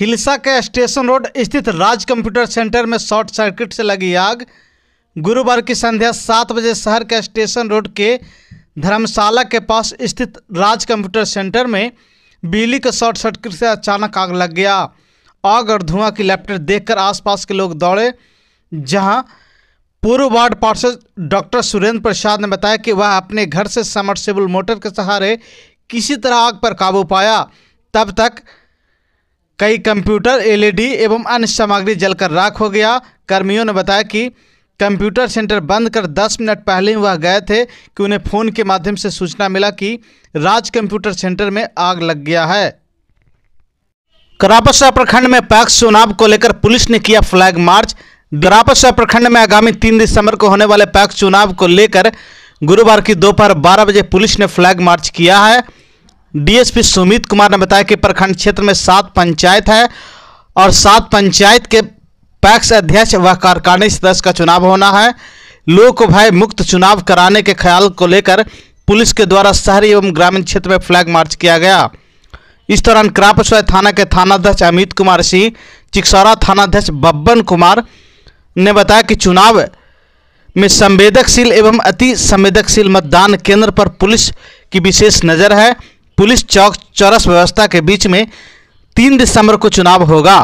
हिलसा के station road स्थित Raj computer centre में शॉर्ट सर्किट से लगी आग गुरुवार की संध्या सात बजे शहर के स्टेशन रोड के धर्मशाला के पास स्थित राज कंप्यूटर सेंटर में बिजली के शॉर्ट सर्किट से अचानक आग लग गया आग और धुआं की लैपटर देखकर आसपास के लोग दौड़े जहां पूर्व वार्ड पार्षद डॉक्टर सुरेंद्र प्रसाद ने बताया कि वह अपने घर से समरसेबल मोटर के सहारे किसी तरह आग पर काबू पाया तब तक कई कंप्यूटर एलईडी एवं अन्य सामग्री जलकर राख हो गया कर्मियों ने बताया कि कंप्यूटर सेंटर बंद कर 10 मिनट पहले ही वह गए थे कि उन्हें फ़ोन के माध्यम से सूचना मिला कि राज कंप्यूटर सेंटर में आग लग गया है करापसरा प्रखंड में पैक्स चुनाव को लेकर पुलिस ने किया फ्लैग मार्च करापसरा प्रखंड में आगामी तीन दिसंबर को होने वाले पैक्स चुनाव को लेकर गुरुवार की दोपहर बारह बजे पुलिस ने फ्लैग मार्च किया है डीएसपी सुमित कुमार ने बताया कि प्रखंड क्षेत्र में सात पंचायत है और सात पंचायत के पैक्स अध्यक्ष व कार्यकारिणी सदस्य का चुनाव होना है लोक भय मुक्त चुनाव कराने के ख्याल को लेकर पुलिस के द्वारा शहरी एवं ग्रामीण क्षेत्र में फ्लैग मार्च किया गया इस दौरान क्रापसराय थाना के थानाध्यक्ष अमित कुमार सिंह चिकसौरा थानाध्यक्ष बब्बन कुमार ने बताया कि चुनाव में संवेदनशील एवं अति संवेदनशील मतदान केंद्र पर पुलिस की विशेष नज़र है पुलिस चौक चौरस व्यवस्था के बीच में तीन दिसंबर को चुनाव होगा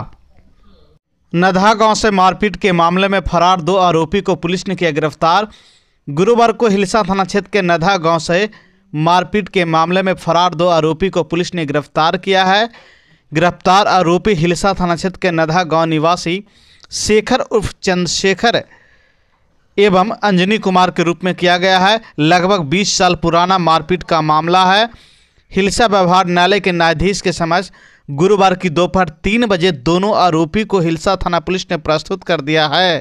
नधा गांव से मारपीट के मामले में फरार दो आरोपी को पुलिस ने किया गिरफ्तार गुरुवार को हिलसा थाना क्षेत्र के नदहा गांव से मारपीट के मामले में फरार दो आरोपी को पुलिस ने गिरफ्तार किया है गिरफ्तार आरोपी हिलसा थाना क्षेत्र के नदहा गांव निवासी शेखर उर्फ चंद्रशेखर एवं अंजनी कुमार के रूप में किया गया है लगभग बीस साल पुराना मारपीट का मामला है हिलसा व्यवहार न्यायालय के न्यायाधीश के समक्ष गुरुवार की दोपहर तीन बजे दोनों आरोपी को हिलसा थाना पुलिस ने प्रस्तुत कर दिया है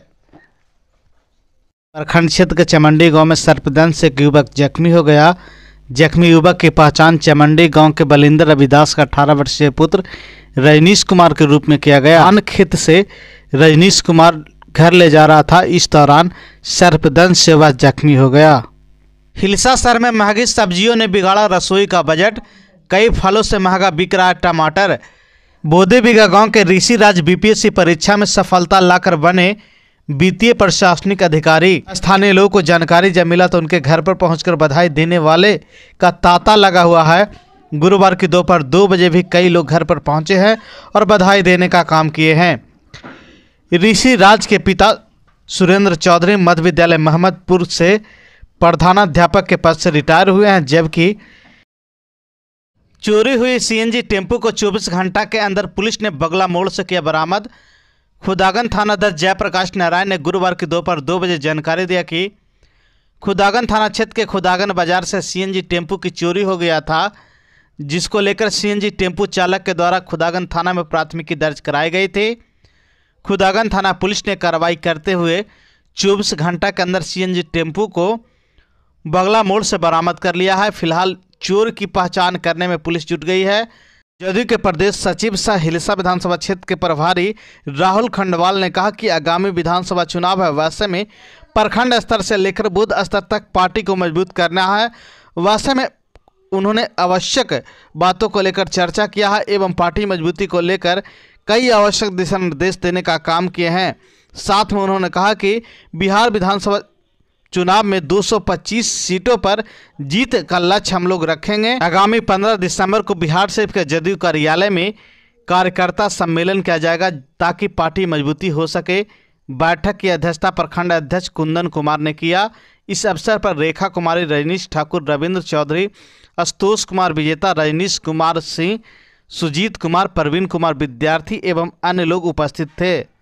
प्रखंड क्षेत्र के चमंडी गांव में सर्पदंश से एक युवक जख्मी हो गया जख्मी युवक की पहचान चमंडी गांव के बलिंदर रविदास का अठारह वर्षीय पुत्र रजनीश कुमार के रूप में किया गया अन खेत से रजनीश कुमार घर ले जा रहा था इस दौरान सर्पदंश से वह जख्मी हो गया हिलसा शहर में महंगी सब्जियों ने बिगाड़ा रसोई का बजट कई फलों से महंगा बिक रहा है टमाटर बिगा गांव के ऋषि राज बीपीएससी परीक्षा में सफलता लाकर बने वित्तीय प्रशासनिक अधिकारी स्थानीय लोगों को जानकारी जब मिला तो उनके घर पर पहुंचकर बधाई देने वाले का तांता लगा हुआ है गुरुवार की दोपहर दो, दो बजे भी कई लोग घर पर पहुंचे हैं और बधाई देने का काम किए हैं ऋषि राज के पिता सुरेंद्र चौधरी मध्य विद्यालय महमदपुर से प्रधानाध्यापक के पद से रिटायर हुए हैं जबकि चोरी हुई सीएनजी टेम्पू को 24 घंटा के अंदर पुलिस ने बगला मोड़ से किया बरामद खुदागन थाना अध्यक्ष जयप्रकाश नारायण ने गुरुवार की दोपहर दो बजे जानकारी दिया कि खुदागन थाना क्षेत्र के खुदागन बाजार से सीएनजी टेम्पू की चोरी हो गया था जिसको लेकर सीएनजी टेम्पू चालक के द्वारा खुदागन थाना में प्राथमिकी दर्ज कराई गई थी खुदागन थाना पुलिस ने कार्रवाई करते हुए चौबीस घंटा के अंदर सी टेम्पू को बगला मोड़ से बरामद कर लिया है फिलहाल चोर की पहचान करने में पुलिस जुट गई है जदयू के प्रदेश सचिव सह हिलसा विधानसभा क्षेत्र के प्रभारी राहुल खंडवाल ने कहा कि आगामी विधानसभा चुनाव है वैसे में प्रखंड स्तर से लेकर बूथ स्तर तक पार्टी को मजबूत करना है वैसे में उन्होंने आवश्यक बातों को लेकर चर्चा किया है एवं पार्टी मजबूती को लेकर कई आवश्यक दिशा निर्देश देने का काम किए हैं साथ में उन्होंने कहा कि बिहार विधानसभा चुनाव में 225 सीटों पर जीत का लक्ष्य हम लोग रखेंगे आगामी 15 दिसंबर को बिहार के जदयू कार्यालय में कार्यकर्ता सम्मेलन किया जाएगा ताकि पार्टी मजबूती हो सके बैठक की अध्यक्षता प्रखंड अध्यक्ष कुंदन कुमार ने किया इस अवसर पर रेखा कुमारी रजनीश ठाकुर रविंद्र चौधरी आशुतोष कुमार विजेता रजनीश कुमार सिंह सुजीत कुमार प्रवीण कुमार विद्यार्थी एवं अन्य लोग उपस्थित थे